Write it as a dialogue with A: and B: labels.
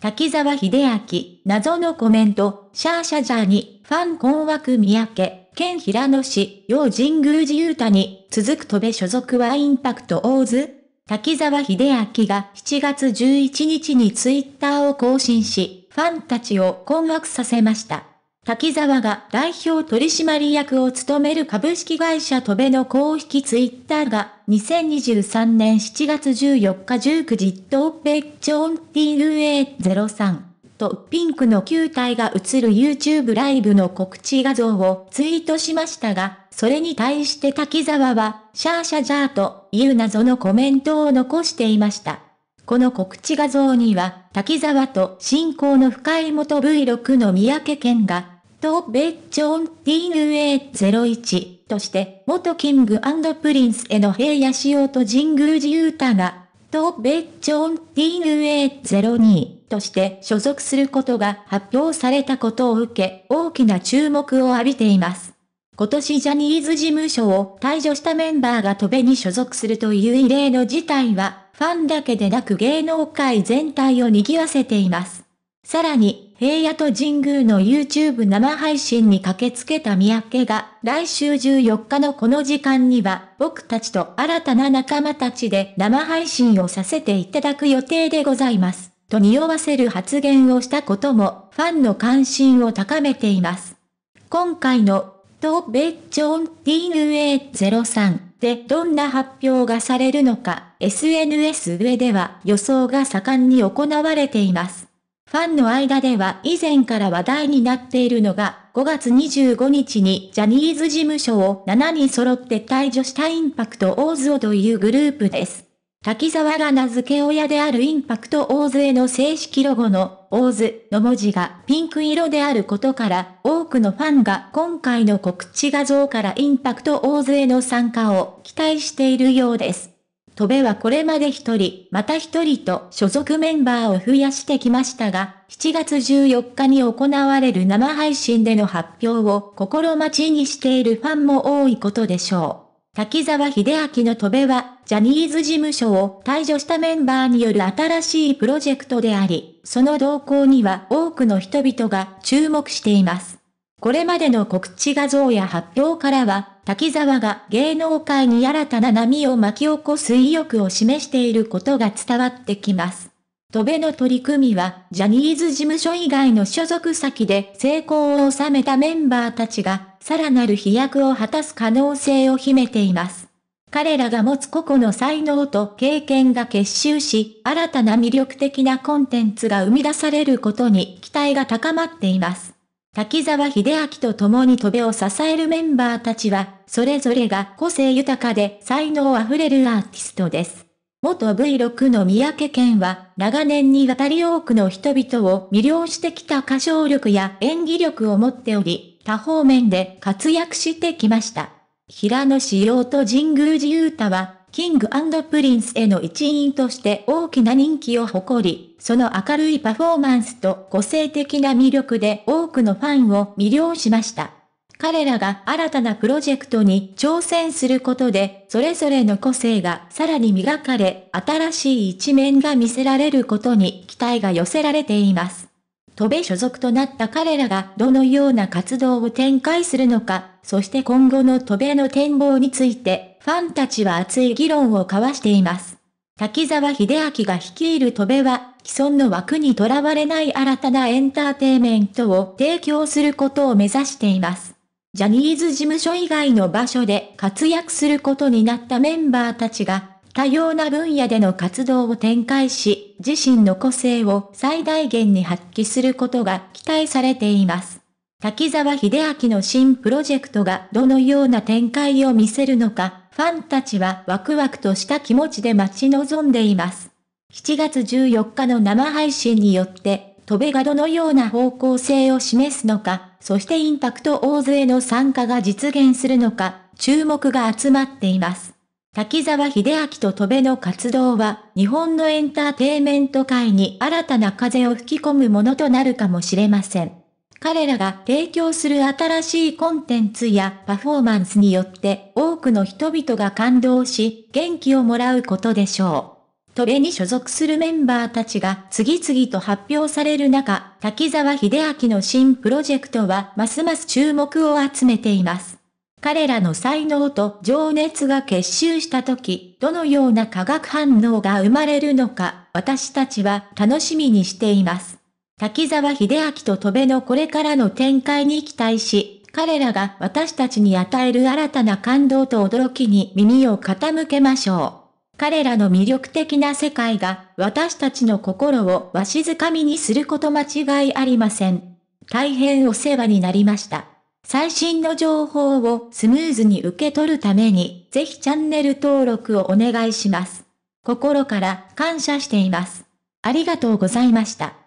A: 滝沢秀明、謎のコメント、シャーシャジャーに、ファン困惑三宅、県平野市、陽神宮寺雄太に、続く戸部所属はインパクト大津滝沢秀明が7月11日にツイッターを更新し、ファンたちを困惑させました。滝沢が代表取締役を務める株式会社トベの公式ツイッターが、2023年7月14日19時とペッチョン TUA03 とピンクの球体が映る YouTube ライブの告知画像をツイートしましたが、それに対して滝沢は、シャーシャジャーという謎のコメントを残していました。この告知画像には、滝沢と信仰の深い元 V6 の三宅健が、とベッチョン TUA01 として、元キングプリンスへの平野仕様と神宮寺勇太が、とベッチョン TUA02 として所属することが発表されたことを受け、大きな注目を浴びています。今年ジャニーズ事務所を退場したメンバーがトベに所属するという異例の事態は、ファンだけでなく芸能界全体を賑わせています。さらに、平野と神宮の YouTube 生配信に駆けつけた三宅が、来週14日のこの時間には、僕たちと新たな仲間たちで生配信をさせていただく予定でございます。と匂わせる発言をしたことも、ファンの関心を高めています。今回の、東米チョン DNA03 でどんな発表がされるのか、SNS 上では予想が盛んに行われています。ファンの間では以前から話題になっているのが、5月25日にジャニーズ事務所を7人揃って退場したインパクトオーズというグループです。滝沢が名付け親であるインパクトオーズへの正式ロゴのオーズの文字がピンク色であることから多くのファンが今回の告知画像からインパクトオーズへの参加を期待しているようです。戸部はこれまで一人、また一人と所属メンバーを増やしてきましたが、7月14日に行われる生配信での発表を心待ちにしているファンも多いことでしょう。滝沢秀明の戸部は、ジャニーズ事務所を退場したメンバーによる新しいプロジェクトであり、その動向には多くの人々が注目しています。これまでの告知画像や発表からは、滝沢が芸能界に新たな波を巻き起こす意欲を示していることが伝わってきます。戸辺の取り組みは、ジャニーズ事務所以外の所属先で成功を収めたメンバーたちが、さらなる飛躍を果たす可能性を秘めています。彼らが持つ個々の才能と経験が結集し、新たな魅力的なコンテンツが生み出されることに期待が高まっています。滝沢秀明と共に戸部を支えるメンバーたちは、それぞれが個性豊かで才能あふれるアーティストです。元 V6 の三宅健は、長年にわたり多くの人々を魅了してきた歌唱力や演技力を持っており、多方面で活躍してきました。平野志陽と神宮寺勇太は、キングプリンスへの一員として大きな人気を誇り、その明るいパフォーマンスと個性的な魅力で多くのファンを魅了しました。彼らが新たなプロジェクトに挑戦することで、それぞれの個性がさらに磨かれ、新しい一面が見せられることに期待が寄せられています。戸部所属となった彼らがどのような活動を展開するのか、そして今後の戸部の展望についてファンたちは熱い議論を交わしています。滝沢秀明が率いる戸部は、既存の枠にとらわれない新たなエンターテイメントを提供することを目指しています。ジャニーズ事務所以外の場所で活躍することになったメンバーたちが、多様な分野での活動を展開し、自身の個性を最大限に発揮することが期待されています。滝沢秀明の新プロジェクトがどのような展開を見せるのか、ファンたちはワクワクとした気持ちで待ち望んでいます。7月14日の生配信によって、戸辺がどのような方向性を示すのか、そしてインパクト大勢の参加が実現するのか、注目が集まっています。滝沢秀明と戸辺の活動は、日本のエンターテイメント界に新たな風を吹き込むものとなるかもしれません。彼らが提供する新しいコンテンツやパフォーマンスによって多くの人々が感動し、元気をもらうことでしょう。トレに所属するメンバーたちが次々と発表される中、滝沢秀明の新プロジェクトはますます注目を集めています。彼らの才能と情熱が結集した時、どのような化学反応が生まれるのか、私たちは楽しみにしています。滝沢秀明と戸辺のこれからの展開に期待し、彼らが私たちに与える新たな感動と驚きに耳を傾けましょう。彼らの魅力的な世界が私たちの心をわしづかみにすること間違いありません。大変お世話になりました。最新の情報をスムーズに受け取るために、ぜひチャンネル登録をお願いします。心から感謝しています。ありがとうございました。